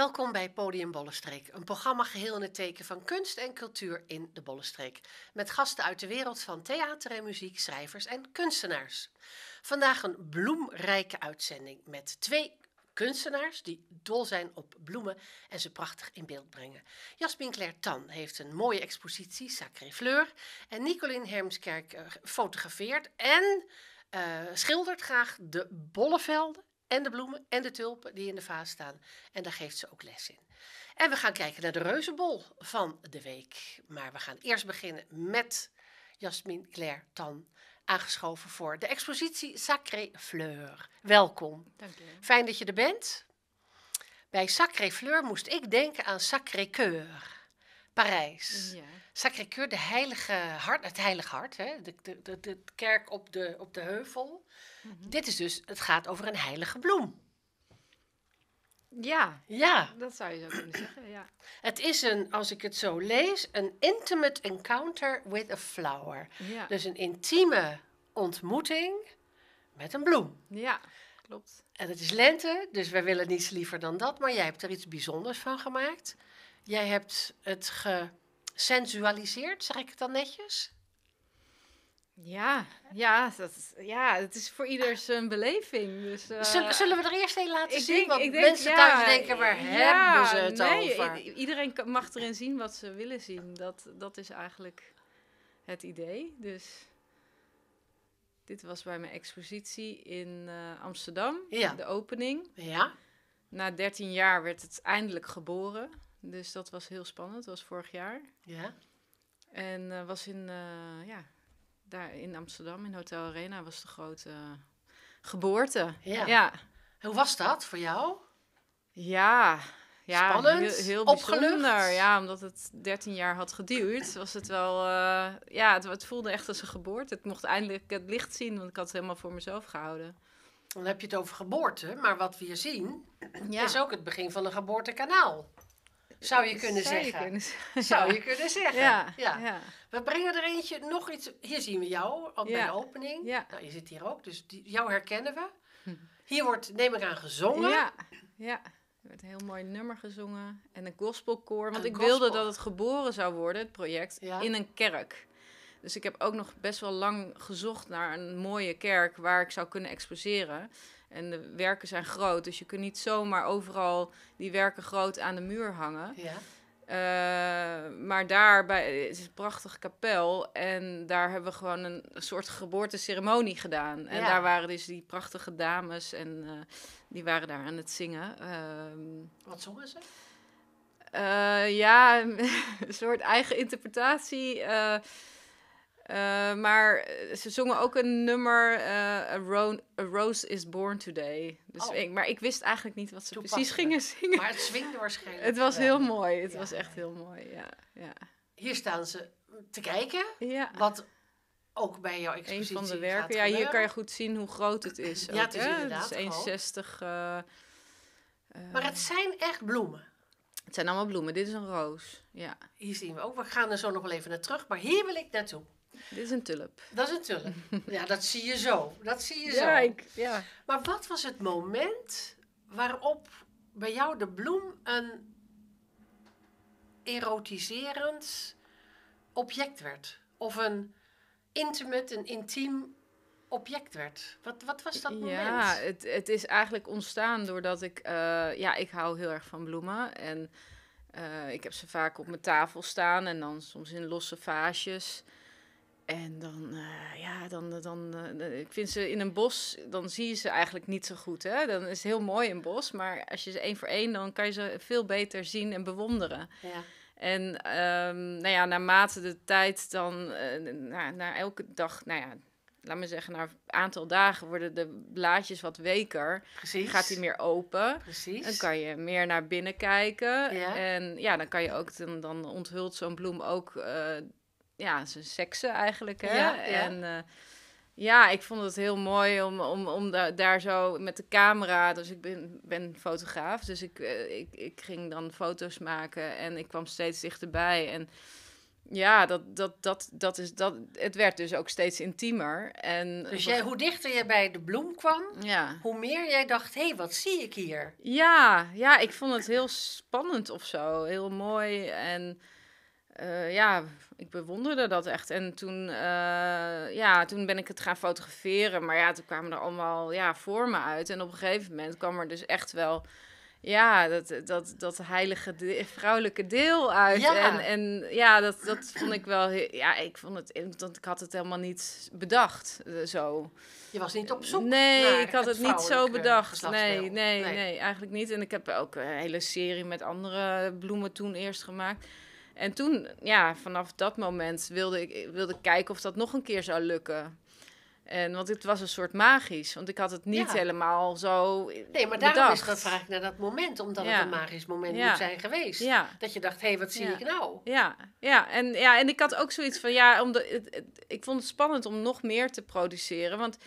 Welkom bij Podium Bollenstreek, een programma geheel in het teken van kunst en cultuur in de Bollenstreek. Met gasten uit de wereld van theater en muziek, schrijvers en kunstenaars. Vandaag een bloemrijke uitzending met twee kunstenaars die dol zijn op bloemen en ze prachtig in beeld brengen. Jasmin Claire Tan heeft een mooie expositie, Sacré Fleur. En Nicolien Hermskerk eh, fotografeert en uh, schildert graag de bollevelden en de bloemen en de tulpen die in de vaas staan. En daar geeft ze ook les in. En we gaan kijken naar de reuzenbol van de week. Maar we gaan eerst beginnen met Jasmin Claire Tan, aangeschoven voor de expositie Sacré Fleur. Welkom. Dank je. Fijn dat je er bent. Bij Sacré Fleur moest ik denken aan Sacré Coeur. Parijs. Ja. Sacré-Cœur, de heilige hart, het heilige hart, hè? De, de, de, de, kerk op de, op de heuvel. Mhm. Dit is dus, het gaat over een heilige bloem. Ja, ja, dat zou je zo kunnen zeggen, ja. Het is een, als ik het zo lees, een intimate encounter with a flower. Ja. Dus een intieme ontmoeting met een bloem. Ja, klopt. En het is lente, dus wij willen niets liever dan dat. Maar jij hebt er iets bijzonders van gemaakt. Jij hebt het gesensualiseerd, zeg ik het dan netjes? Ja, ja, dat, ja, het is voor ieder zijn beleving. Dus, eh, zullen, we er eerst een laten zien? Want denk, mensen ja, denken, waar hebben ze het nee, over? Iedereen mag erin zien wat ze willen zien. Dat, dat is eigenlijk het idee. Dus dit was bij mijn expositie in eh, Amsterdam, de opening. Ja. Na 13 jaar werd het eindelijk geboren. Dus dat was heel spannend. Dat was vorig jaar. Ja. En eh, was in, eh, ja, daar in Amsterdam, in Hotel Arena, was de grote geboorte. Ja. ja. Hoe was dat voor jou? Ja, ja Spannend, heel, bijzonder. Ja, omdat het 13 jaar had geduurd, was het wel... Eh, ja, het, het, voelde echt als een geboorte. het mocht eindelijk het licht zien, want ik had het helemaal voor mezelf gehouden. Dan heb je het over geboorte, maar wat we hier zien is ook het begin van een geboortekanaal. Zou je kunnen zeggen. Zou je kunnen zeggen. Ja, ja. We brengen er eentje, nog iets. Hier zien we jou op bij de opening. Nou, je zit hier ook, dus jou herkennen we. Hm. Hier wordt, neem ik aan, gezongen. Ja, ja. Er wordt een heel mooi nummer gezongen. En een gospelkoor. Want ik wilde dat het geboren zou worden, het project, in een kerk. Dus ik heb ook nog best wel lang gezocht naar een mooie kerk waar ik zou kunnen exposeren. En de werken zijn groot, dus je kunt niet zomaar overal die werken groot aan de muur hangen. Ja. Eh, maar daar bij, het is een prachtige kapel. En daar hebben we gewoon een soort geboorteceremonie gedaan. En daar waren dus die prachtige dames. En eh, die waren daar aan het zingen. Ehm, Wat zongen ze? Eh, ja, een soort eigen interpretatie. Eh, maar eh, ze zongen ook een nummer, eh, A, A, Rose is Born Today. Dus oh. maar ik wist eigenlijk niet wat ze precies gingen zingen. Maar het swingde waarschijnlijk. het was heel mooi, het was echt heel mooi, ja. ja. Hier staan ze te kijken, ja. wat ook bij jouw expositie Een van de werken, ja, hier kan je goed zien hoe groot het is. ja, het is inderdaad Het is 1,60... maar het zijn echt bloemen. Het zijn allemaal bloemen. Dit is een roos. Ja. Hier zien we ook. We gaan er zo nog wel even naar terug. Maar hier wil ik naartoe. Dit is een tulp. Dat is een tulp. Ja, dat zie je zo. Dat zie je zo. Ja, ik, ja. Maar wat was het moment waarop bij jou de bloem een erotiserend object werd? Of een intimate, een intiem object werd. Wat, wat was dat moment? Ja, het, het is eigenlijk ontstaan doordat ik... Eh, ja, ik hou heel erg van bloemen. En eh, ik heb ze vaak op mijn tafel staan en dan soms in losse vaasjes. En dan, eh, ja, dan, dan eh, eh, ik vind ze in een bos, dan zie je ze eigenlijk niet zo goed. Hè? Dan is het heel mooi een bos, maar als je ze één voor één, dan kan je ze veel beter zien en bewonderen. Ja. En ehm, nou ja, naarmate de tijd dan, uh, na, na, elke dag, nou ja, laat me zeggen, na een aantal dagen worden de blaadjes wat weker. Precies. Gaat die meer open. Precies. Dan kan je meer naar binnen kijken. Ja. En ja, dan kan je ook, dan, dan onthult zo'n bloem ook ja, zijn seksen eigenlijk. Hè? Ja, En eh, ja, ik vond het heel mooi om, om, om da daar zo met de camera. Dus ik ben, ben fotograaf, dus ik, eh, ik, ik ging dan foto's maken en ik kwam steeds dichterbij. En ja, dat, dat, dat, dat is, dat, het werd dus ook steeds intiemer. En dus jij, hoe dichter je bij de bloem kwam, ja. hoe meer jij dacht, hé, hey, wat zie ik hier? Ja, ja, ik vond het heel spannend of zo, heel mooi. En eh, ja, ik bewonderde dat echt. En toen, eh, ja, toen ben ik het gaan fotograferen. Maar ja, toen kwamen er allemaal ja, vormen uit. En op een gegeven moment kwam er dus echt wel ja, dat, dat, dat heilige de, vrouwelijke deel uit. En, en ja, dat, dat vond ik wel. Ja, ik vond het. Want ik had het helemaal niet bedacht. Eh, zo. Je was niet op zoek. Nee, ik had het, niet zo bedacht. Nee, nee, nee, nee, eigenlijk niet. En ik heb ook een hele serie met andere bloemen toen eerst gemaakt. En toen, ja, vanaf dat moment wilde ik, wilde kijken of dat nog een keer zou lukken. En, want het was een soort magisch, want ik had het niet helemaal zo Nee, maar daarom bedacht. is gevraagd naar dat moment, omdat het een magisch moment moet zijn geweest. Dat je dacht, hé, hey, wat zie ik nou? Ja. Ja. En, ja, en ik had ook zoiets van, ja, ik vond het spannend om nog meer te produceren, want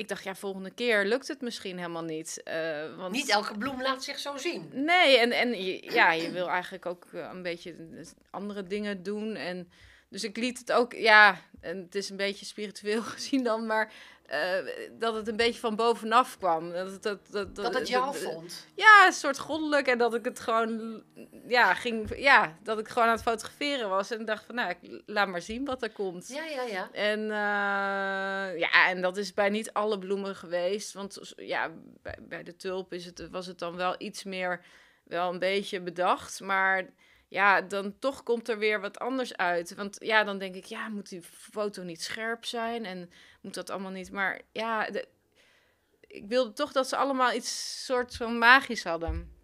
ik dacht, ja, volgende keer lukt het misschien helemaal niet. Eh, want... Niet elke bloem laat zich zo zien. Nee, en, en je, ja, je wil eigenlijk ook eh, een beetje eh, andere dingen doen. En, dus ik liet het ook, ja, en het is een beetje spiritueel gezien dan, maar eh, dat het een beetje van bovenaf kwam. Dat, dat, dat, dat het jou vond. Ja, een soort goddelijk. En dat ik het gewoon, ja, ging, ja, dat ik gewoon aan het fotograferen was. En dacht van, nou, laat maar zien wat er komt. Ja, ja, ja. En, uh, ja, en dat is bij niet alle bloemen geweest. Want ja, bij, bij de tulp is het, was het dan wel iets meer, wel een beetje bedacht. Maar ja, dan toch komt er weer wat anders uit. Want ja, dan denk ik, ja, moet die foto niet scherp zijn en moet dat allemaal niet. Maar ja, de, ik wilde toch dat ze allemaal iets soort van magisch hadden.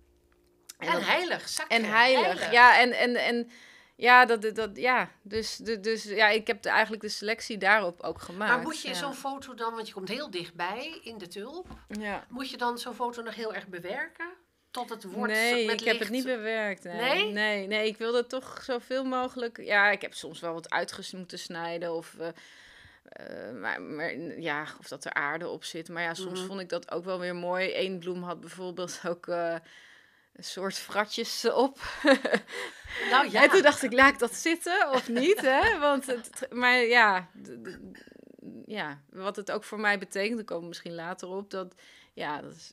En, heilig, En heilig, ja. En, en, en ja, dat, dat, ja. Dus, dus ja, ik heb eigenlijk de selectie daarop ook gemaakt. Maar moet je zo'n foto dan, want je komt heel dichtbij in de tulp, ja. moet je dan zo'n foto nog heel erg bewerken? tot het wordt Nee, ik heb het niet bewerkt. Nee. nee. Nee? nee? ik wilde toch zoveel mogelijk... Ja, ik heb soms wel wat uitges moeten snijden of... Uh, maar, maar, ja, of dat er aarde op zit. Maar ja, soms mhm. vond ik dat ook wel weer mooi. Eén bloem had bijvoorbeeld ook eh, een soort fratjes op. nou jij toen dacht ik, laat ik dat zitten of niet, hè? Want het, maar ja, ja, wat het ook voor mij betekent, dan komen we misschien later op, dat ja, dat is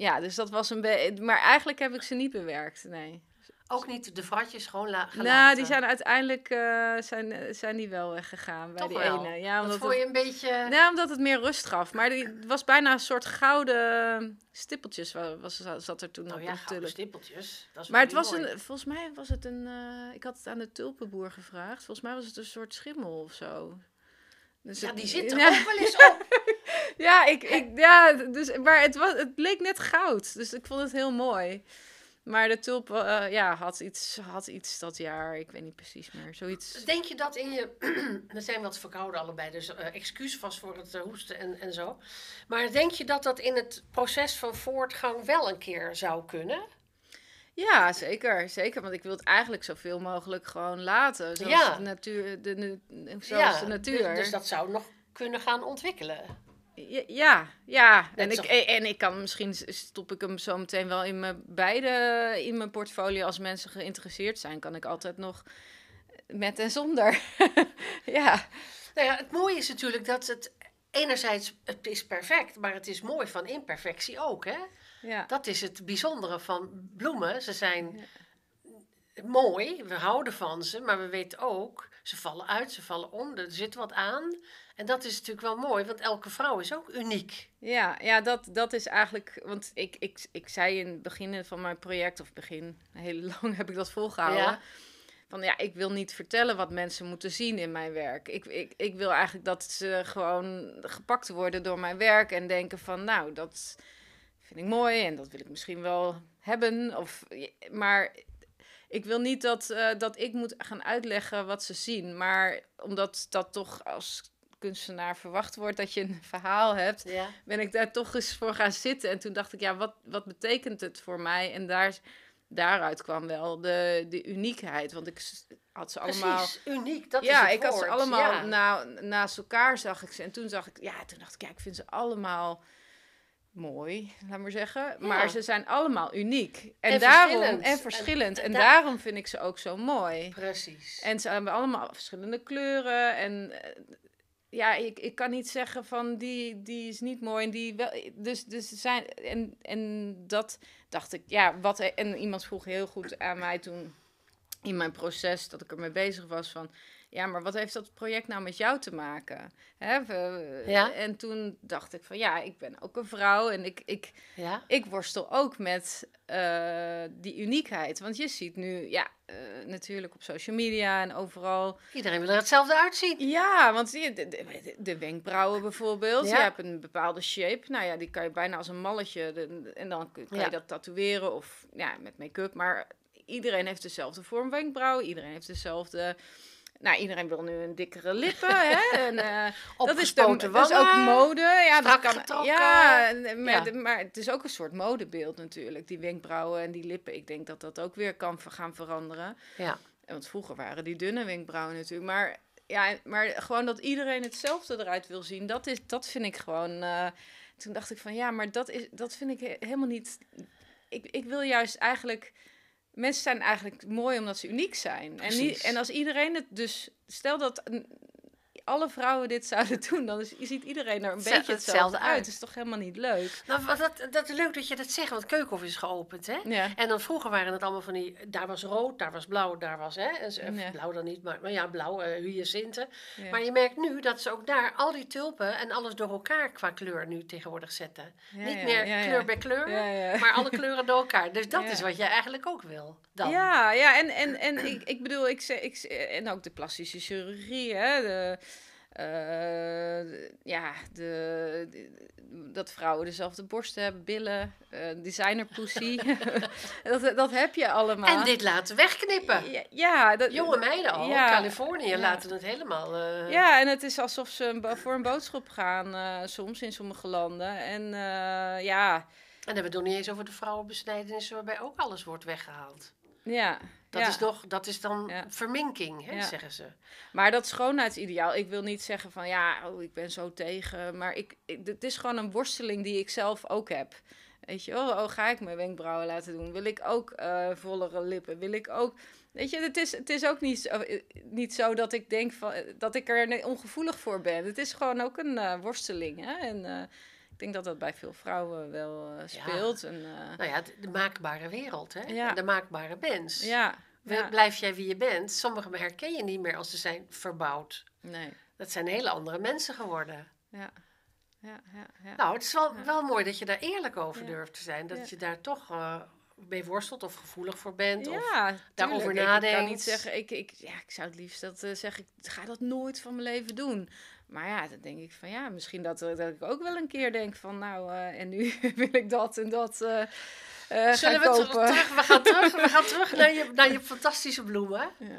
ja, dus dat was een beetje... Maar eigenlijk heb ik ze niet bewerkt, nee. Ook niet de vratjes gewoon gelaten? Nou, die zijn uiteindelijk eh, zijn, eh, zijn die wel weggegaan bij die ene. Ja, omdat dat je een beetje... Ja, nou, omdat het meer rust gaf. Maar die was bijna een soort gouden stippeltjes was, zat er toen oh, op ja, gouden stippeltjes. Dat is maar het was een, volgens mij was het een, eh, ik had het aan de tulpenboer gevraagd. Volgens mij was het een soort schimmel of zo. Dus ja, die zit er ja. ook wel eens op. Ja, ik, ik, ja dus, maar het, was, het leek net goud. Dus ik vond het heel mooi. Maar de tulp eh, ja, had, iets, had iets dat jaar. Ik weet niet precies meer. Zoiets. Denk je dat in je. we zijn wat verkouden allebei, dus eh, excuus vast voor het eh, hoesten en, en zo. Maar denk je dat dat in het proces van voortgang wel een keer zou kunnen? Ja, zeker. Zeker. Want ik wil het eigenlijk zoveel mogelijk gewoon laten. Zoals de natuur. De, zoals de dus, natuur. Dus, dus dat zou nog kunnen gaan ontwikkelen. Ja, ja. En ik, e, en ik kan misschien stop ik hem zo meteen wel in mijn beide in mijn portfolio. Als mensen geïnteresseerd zijn, kan ik altijd nog met en zonder. ja. Nou ja, het mooie is natuurlijk dat het enerzijds het is perfect, maar het is mooi van imperfectie ook. Hè? Ja. Dat is het bijzondere van bloemen. Ze zijn mooi, we houden van ze, maar we weten ook, ze vallen uit, ze vallen om, er zit wat aan. En dat is natuurlijk wel mooi, want elke vrouw is ook uniek. Ja, ja dat, dat is eigenlijk. Want ik, ik, ik zei in het begin van mijn project, of begin, heel lang heb ik dat volgehouden. Ja. Van ja, ik wil niet vertellen wat mensen moeten zien in mijn werk. Ik, ik, ik wil eigenlijk dat ze gewoon gepakt worden door mijn werk en denken van nou, dat vind ik mooi en dat wil ik misschien wel hebben. Of, maar ik wil niet dat, eh, dat ik moet gaan uitleggen wat ze zien. Maar omdat dat toch als kunstenaar verwacht wordt dat je een verhaal hebt, ben ik daar toch eens voor gaan zitten. En toen dacht ik, ja, wat, wat betekent het voor mij? En daar, daaruit kwam wel de, de uniekheid. Want ik had ze allemaal. Precies, uniek, dat ja, ik had ze allemaal na, naast elkaar zag ik ze. En toen zag ik, ja, toen dacht ik, kijk ik vind ze allemaal mooi, laat maar zeggen. Maar ze zijn allemaal uniek. En, daarom verschillend. en verschillend. En, daarom vind ik ze ook zo mooi. Precies. En ze hebben allemaal verschillende kleuren. En eh, ja, ik, ik kan niet zeggen van die, die is niet mooi en die wel. Dus, dus zijn, en, en dat dacht ik, ja, wat. En iemand vroeg heel goed aan mij toen in mijn proces dat ik ermee bezig was van ja, maar wat heeft dat project nou met jou te maken? Hè? En toen dacht ik van, ja, ik ben ook een vrouw en ik, ik, ik worstel ook met eh, die uniekheid. Want je ziet nu, ja, eh, natuurlijk op social media en overal... Iedereen wil er hetzelfde uitzien. Ja, want de, de, wenkbrauwen bijvoorbeeld, je hebt een bepaalde shape. Nou ja, die kan je bijna als een malletje, en dan kun, kan je dat tatoeëren of ja, met make-up. Maar iedereen heeft dezelfde vorm wenkbrauwen, iedereen heeft dezelfde... Nou, iedereen wil nu een dikkere lippen, hè? En, uh, dat is dus ook mode. Ja, dat kan, ja, eh, maar, het is ook een soort modebeeld natuurlijk. Die wenkbrauwen en die lippen. Ik denk dat dat ook weer kan gaan veranderen. Ja. Want vroeger waren die dunne wenkbrauwen natuurlijk. Maar, ja, maar gewoon dat iedereen hetzelfde eruit wil zien, dat, is, dat vind ik gewoon... Eh, toen dacht ik van, ja, maar dat, is, dat vind ik helemaal niet... Ik, ik wil juist eigenlijk mensen zijn eigenlijk mooi omdat ze uniek zijn. En, niet, en als iedereen het dus, stel dat alle vrouwen dit zouden doen, dan is, ziet iedereen er een beetje hetzelfde, uit. Het is toch helemaal niet leuk? Nou, dat, dat is leuk dat je dat zegt, want Keukenhof is geopend. Hè? En dan vroeger waren het allemaal van die, daar was rood, daar was blauw, daar was, hè? En, blauw dan niet, maar, maar ja, blauw, uh, hyacinten. Maar je merkt nu dat ze ook daar al die tulpen en alles door elkaar qua kleur nu tegenwoordig zetten. niet meer kleur bij kleur, maar alle kleuren door elkaar. Dus dat is wat je eigenlijk ook wil. Dan. Ja, ja, en, en, en ik, ik bedoel, ik, ik, en ook de plastische chirurgie, hè, de, eh, ja, de, dat vrouwen dezelfde borsten hebben, billen, uh, designer pussy. dat, dat heb je allemaal. En dit laten wegknippen. Ja, dat, Jonge meiden al. Ja, Californië laten het helemaal. Eh, ja, en het is alsof ze voor een boodschap gaan, soms in sommige landen. En ja. En dan hebben we het nog niet eens over de vrouwenbesnijdenissen, waarbij ook alles wordt weggehaald. Ja. Dat, is, toch dat is dan verminking, hè, zeggen ze. Maar dat schoonheidsideaal, ik wil niet zeggen van ja, oh, ik ben zo tegen. Maar ik, het is gewoon een worsteling die ik zelf ook heb. Weet je, oh, ga ik mijn wenkbrauwen laten doen? Wil ik ook eh, vollere lippen? Wil ik ook. Weet je, het is, het is ook niet zo, eh, niet zo dat ik denk van, eh, dat ik er ongevoelig voor ben. Het is gewoon ook een worsteling. Hè? En, ik denk dat dat bij veel vrouwen wel eh, speelt. En, eh, nou ja, de, maakbare wereld, hè? De maakbare mens. Ja. ja. Blijf jij wie je bent? Sommigen herken je niet meer als ze zijn verbouwd. Nee. Dat zijn hele andere mensen geworden. Ja. Ja, ja, Nou, het is wel, wel mooi dat je daar eerlijk over durft te zijn. Dat je daar toch uh, mee worstelt of gevoelig voor bent. Ja, of daarover nadenkt. Ik, kan niet zeggen, ik, ik, ja, ik zou het liefst dat, zeg ik ga dat nooit van mijn leven doen. Maar ja, dan denk ik van ja, misschien dat, eh, dat ik ook wel een keer denk van nou, eh, en nu wil ik dat en dat. Eh, Zullen gaan we kopen. terug? We gaan terug, we gaan terug naar, je, naar je fantastische bloemen. Ja.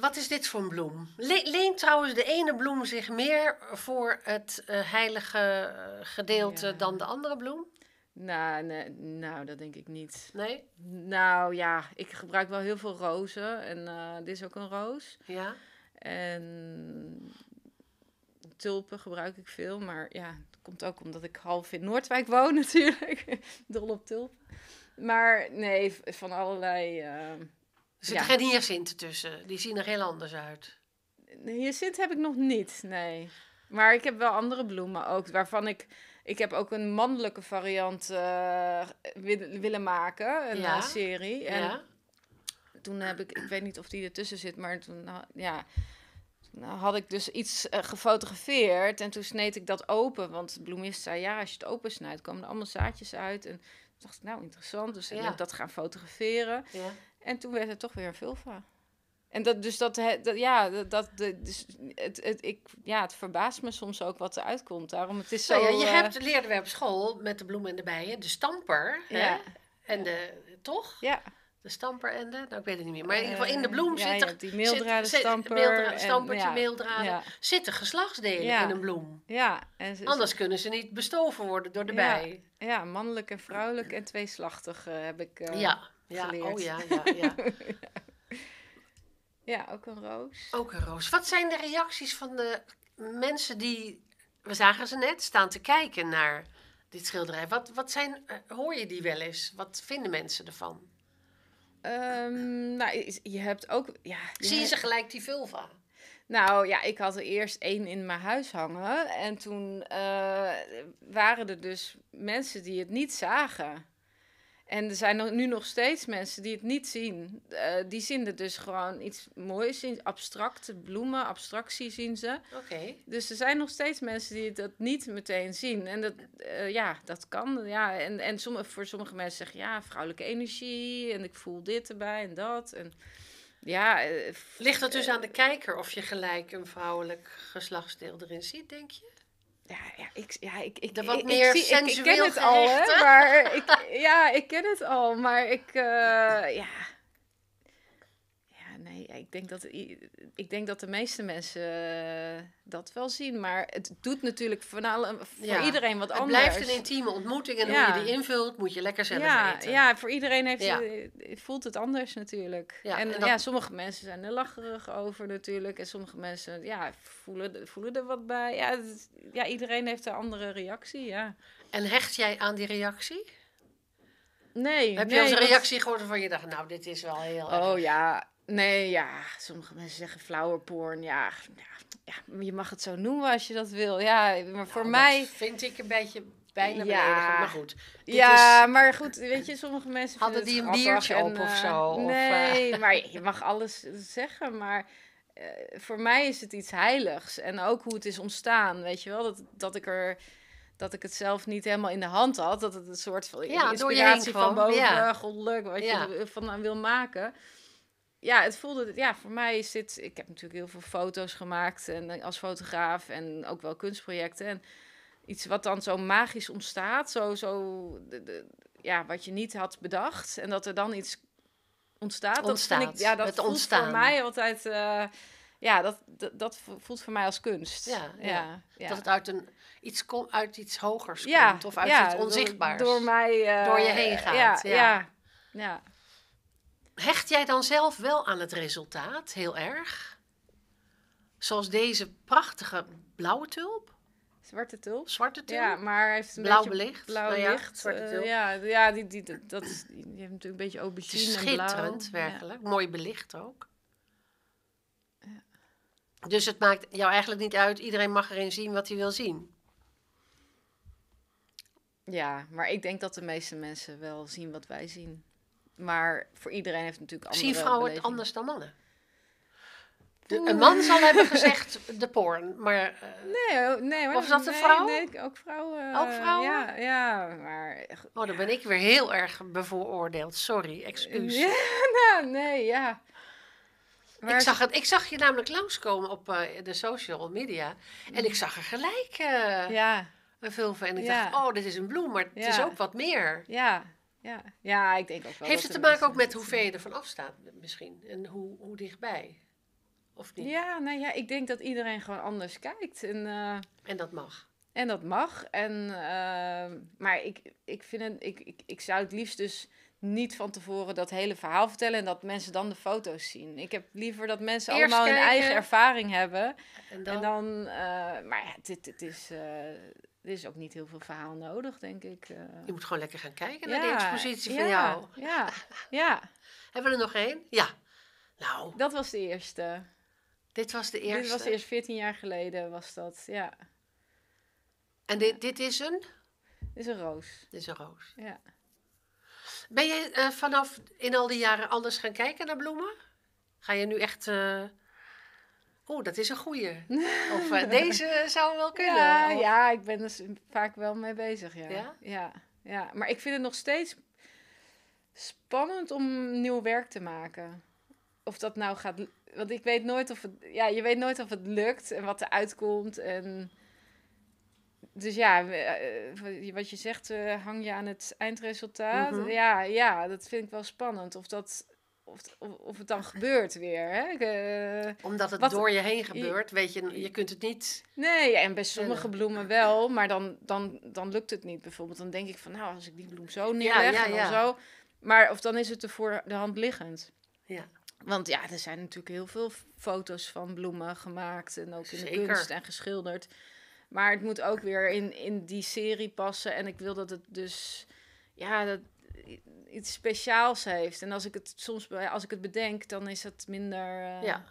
Wat is dit voor een bloem? Le leent trouwens de ene bloem zich meer voor het heilige gedeelte dan de andere bloem? Nou, nee, nou, dat denk ik niet. Nee? Nou ja, ik gebruik wel heel veel rozen. En dit is ook een roos. Ja. En tulpen gebruik ik veel. Maar ja, dat komt ook omdat ik half in Noordwijk woon natuurlijk. Dol op tulpen. Maar nee, van allerlei... Uh, ehm, zit ja. geen hierzinten tussen. Die zien er heel anders uit. Hyacint heb ik nog niet, nee. Maar ik heb wel andere bloemen ook, waarvan ik... Ik heb ook een mannelijke variant eh, willen maken, een serie. En ja. toen heb ik... Ik weet niet of die ertussen zit, maar toen... Nou, ja nou, had ik dus iets eh, gefotografeerd en toen sneed ik dat open. Want de bloemist zei, ja, als je het open snijdt, komen er allemaal zaadjes uit. En toen dacht ik, nou, interessant. Dus ik heb dat gaan fotograferen. Ja. En toen werd het toch weer een vulva. En dat, dus dat, ja, dat, dus het, het, ik, ja, het verbaast me soms ook wat eruit komt. Daarom, het is nou zo... ja, je eh, hebt, leerden we op school, met de bloemen en de bijen, de stamper. Ja. Hè? En de, toch? Ja de stamperende. Nou, ik weet het niet meer. Maar in ieder geval in de eh, bloem zitten... die meeldraden, stamper... stampertje, meeldraden. Zitten geslachtsdelen in een bloem. Ja. En Anders kunnen ze niet bestoven worden door de bij. Ja, mannelijk en vrouwelijk en tweeslachtig heb ik uh, ja. Oh, geleerd. Oh, ja, ja, ja. ja, ook een roos. Ook een roos. Wat zijn de reacties van de mensen die... We zagen ze net staan te kijken naar dit schilderij. Wat, wat zijn, eh, hoor je die wel eens? Wat vinden mensen ervan? Um, nou, je hebt ook... Ja, Zie je ze gelijk die vulva? Nou ja, ik had er eerst één in mijn huis hangen. En toen eh, waren er dus mensen die het niet zagen. En er zijn nog, nu nog steeds mensen die het niet zien. Eh, die zien er dus gewoon iets moois in. abstracte bloemen, abstractie zien ze. Oké. Dus er zijn nog steeds mensen die dat niet meteen zien. En dat, eh, ja, dat kan. Ja. En, en voor sommige mensen zeggen, ja, vrouwelijke energie. En ik voel dit erbij en dat. En, ja, eh, Ligt het dus aan de kijker of je gelijk een vrouwelijk geslachtsdeel erin ziet, denk je? Ja, ja, ik, ja, ik, ik, wat meer ik, ik, ken het al, hè, maar ik, ja, ik ken het al, maar ik, eh, ja. Ja, nee, ik denk, dat, ik denk dat de meeste mensen eh, dat wel zien. Maar het doet natuurlijk van alle, voor iedereen wat anders. Het blijft een intieme ontmoeting en ja. hoe je die invult, moet je lekker zelf ja, Ja, voor iedereen heeft, ja. Eh, voelt het anders natuurlijk. en, ja, sommige mensen zijn er lacherig over natuurlijk. En sommige mensen ja, voelen, voelen er wat bij. Ja, ja, iedereen heeft een andere reactie, ja. En hecht jij aan die reactie? Nee. Heb je als een reactie gehoord van je dacht, nou, dit is wel heel. Oh ja, nee, ja. Sommige mensen zeggen flowerporn. Ja, ja, je mag het zo noemen als je dat wil. Ja, maar voor nou, mij. Vind ik een beetje bijna ja. Maar goed. ja, is... maar goed, weet je, sommige mensen. Hadden die een biertje op of eh, zo? Eh, nee, maar je mag alles zeggen, maar. Eh, voor mij is het iets heiligs. En ook hoe het is ontstaan, weet je wel. Dat, dat ik er dat ik het zelf niet helemaal in de hand had. Dat het een soort van ja, inspiratie van boven, ja. Eh, godluk, wat je eh, van wil maken. Ja, het voelde, ja, voor mij is dit, ik heb natuurlijk heel veel foto's gemaakt en eh, als fotograaf en ook wel kunstprojecten. En iets wat dan zo magisch ontstaat, zo, zo ja, wat je niet had bedacht. En dat er dan iets ontstaat. ontstaat. Dat vind ik, ja, dat het voelt ontstaan. voor mij altijd... ja, dat, dat, dat, voelt voor mij als kunst. Ja, ja. ja. Dat het uit een iets komt uit iets hogers komt of uit iets onzichtbaars. Door, door mij. Eh, door je heen gaat. Ja, ja. ja, Hecht jij dan zelf wel aan het resultaat heel erg? Zoals deze prachtige blauwe tulp? Zwarte tulp. Zwarte tulp. Ja, maar heeft een blauw belicht. licht. Blauw nou ja, licht. Zwarte eh, tulp. ja, ja die, die, dat is, die heeft natuurlijk een beetje aubergine het is schitterend, en werkelijk. Mooi belicht ook. Ja. Dus het maakt jou eigenlijk niet uit. Iedereen mag erin zien wat hij wil zien. Ja, maar ik denk dat de meeste mensen wel zien wat wij zien. Maar voor iedereen heeft natuurlijk andere Zien vrouwen het anders dan mannen? een man zal hebben gezegd de porn, maar... Eh, nee, nee. Maar, of dat een vrouw? Nee, ook vrouwen. Eh, ook vrouwen? Ja, ja maar... Oh, dan ben ik weer heel erg bevooroordeeld. Sorry, excuus. Ja, nou, nee, ja. ik, zag het, ik zag je namelijk langskomen op eh, de social media. En ik zag er gelijk... ja bij vulva. En ik dacht, oh, dit is een bloem, maar het is ook wat meer. Ja, ja. ja ik denk ook wel. Heeft het te maken ook met hoe eh, ver je ervan afstaat misschien? En hoe, hoe dichtbij? Of niet? Ja, nou ja, ik denk dat iedereen gewoon anders kijkt. En, eh, en dat mag. En dat mag. En, eh, maar ik, ik, vind het, ik, ik, ik zou het liefst dus niet van tevoren dat hele verhaal vertellen en dat mensen dan de foto's zien. Ik heb liever dat mensen allemaal hun eigen ervaring hebben. En dan, en maar dit, het is. Er is ook niet heel veel verhaal nodig, denk ik. Eh. Je moet gewoon lekker gaan kijken naar de expositie van jou. Ja, ja. Hebben we er nog één? Ja. Nou. Dat was de eerste. Dit was de eerste? Dit was eerst 14 jaar geleden, was dat, ja. En dit, dit is een? Dit is een roos. Dit is een roos. Ja. Ben je eh, vanaf in al die jaren anders gaan kijken naar bloemen? Ga je nu echt... Eh, Oeh, dat is een goeie. Of eh, deze zou wel kunnen. Ja, ja, ik ben er dus vaak wel mee bezig. Ja. ja. Ja? Maar ik vind het nog steeds spannend om nieuw werk te maken. Of dat nou gaat. Want ik weet nooit of het. Ja, je weet nooit of het lukt en wat eruit komt. En. Dus ja, eh, wat je zegt, eh, hang je aan het eindresultaat. Mhm. Ja, ja, dat vind ik wel spannend. Of dat of, of, het dan gebeurt weer. Hè? Eh, Omdat het door je heen gebeurt, weet je, je kunt het niet. Nee, en bij sommige bloemen wel, maar dan, dan, dan lukt het niet bijvoorbeeld. Dan denk ik van, nou, als ik die bloem zo neerleg ja, zo. Maar of dan is het er voor de hand liggend. Ja. Want ja, er zijn natuurlijk heel veel foto's van bloemen gemaakt en ook in de kunst en geschilderd. Maar het moet ook weer in, in die serie passen. En ik wil dat het dus, ja, dat, iets speciaals heeft. En als ik het soms als ik het bedenk, dan is het minder. Eh, ja.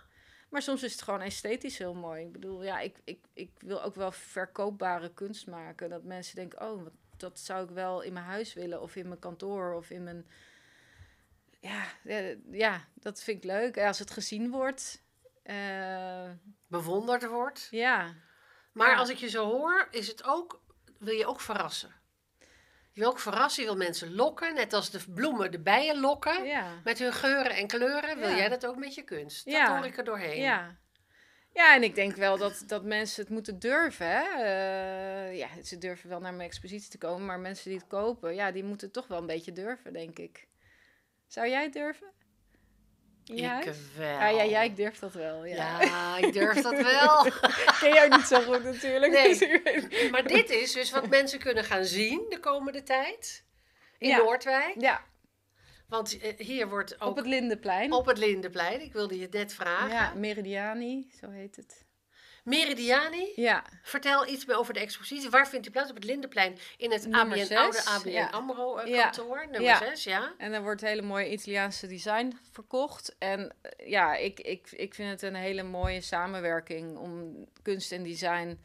Maar soms is het gewoon esthetisch heel mooi. Ik bedoel, ja, ik, ik, ik wil ook wel verkoopbare kunst maken. Dat mensen denken, oh, dat zou ik wel in mijn huis willen, of in mijn kantoor, of in mijn. Ja, ja, dat vind ik leuk. Als het gezien wordt. Uh... Bewonderd wordt. Ja. Maar als ik je zo hoor, is het ook, wil je ook verrassen? Je wil ook verrassen, je wil mensen lokken. Net als de bloemen de bijen lokken. Met hun geuren en kleuren wil jij dat ook met je kunst. Dat hoor ik er doorheen. Ja. Ja, en ik denk wel dat, dat mensen het moeten durven. Hè? Eh, ja, ze durven wel naar mijn expositie te komen, maar mensen die het kopen, ja, die moeten toch wel een beetje durven, denk ik. Zou jij durven? Ja, ik wel. Ja, ah, ja, ja, ik durf dat wel. Ja, ik durf dat wel. ik ken jou niet zo goed natuurlijk. Nee. Dus maar dit is dus wat mensen kunnen gaan zien de komende tijd. In ja. Noordwijk. Ja. Want eh, hier wordt ook... Op het Lindenplein. Op het Lindenplein. Ik wilde je net vragen. Ja, Meridiani, zo heet het. Meridiani, ja. vertel iets meer over de expositie. Waar vindt u plaats? Op het Lindenplein in het ABN, oude ABN AMRO eh, kantoor, nummer 6, ja. En er wordt hele mooie Italiaanse design verkocht. En eh, ja, ik, ik, ik vind het een hele mooie samenwerking om kunst en design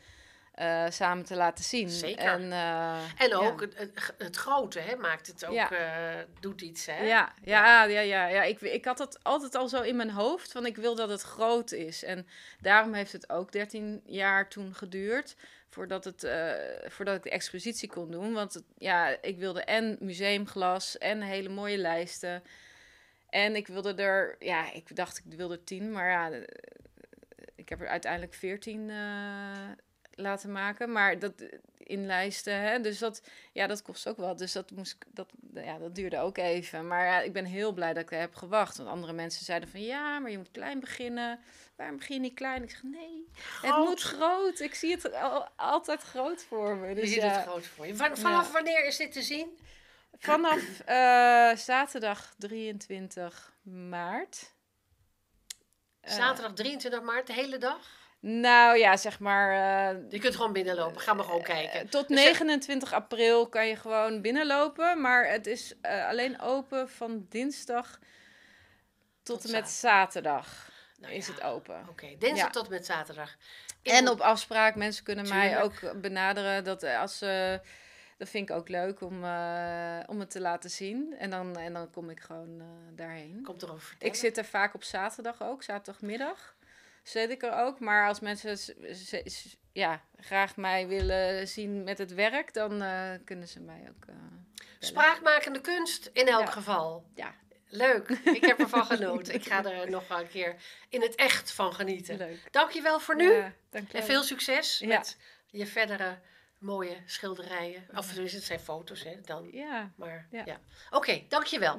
eh, samen te laten zien. En, eh, en ook het, het, grote hè, maakt het ook, ja. Eh, doet iets. Hè? Ja, ja, ja. ja, ja, Ik, ik had dat altijd al zo in mijn hoofd, want ik wil dat het groot is. En daarom heeft het ook 13 jaar toen geduurd voordat, het, voordat ik de expositie kon doen. Want ja, ik wilde en museumglas en hele mooie lijsten. En ik wilde er, ja, ik dacht ik wilde tien, maar ja, ik heb er uiteindelijk veertien laten maken. Maar dat eh, in lijsten, hè? dus dat, ja, dat kost ook wat. Dus dat, moest, dat, ja, dat duurde ook even. Maar ja, ik ben heel blij dat ik heb gewacht. Want andere mensen zeiden van, ja, maar je moet klein beginnen. Waarom begin je niet klein? Ik zeg, nee, het moet groot. Ik zie het al, altijd groot voor me. Dus je ziet ja. het groot voor je. vanaf wanneer is dit te zien? Vanaf eh, zaterdag 23 maart. Eh, zaterdag 23 maart, de hele dag? Nou ja, zeg maar. Eh, je kunt gewoon binnenlopen. Ga maar gewoon eh, kijken. Tot 29 dus, eh, april kan je gewoon binnenlopen. Maar het is alleen open van dinsdag tot, en met zaterdag. Nou, is het open. Oké, dinsdag tot en met zaterdag. En op afspraak. Mensen kunnen mij ook benaderen dat als dat vind ik ook leuk om, om het te laten zien. En dan, en dan kom ik gewoon daarheen. Komt erover. Ik zit er vaak op zaterdag ook, zaterdagmiddag zet ik er ook. Maar als mensen ja, graag mij willen zien met het werk, dan eh, kunnen ze mij ook. Eh, Spraakmakende kunst in elk geval. Ja. Leuk, ik heb ervan genoten. Ik ga er nog wel een keer in het echt van genieten. Leuk. Dankjewel voor nu. dankjewel. En veel succes met je verdere mooie schilderijen. Of het zijn foto's, hè, dan. Ja. Maar, ja. Oké, okay, dankjewel.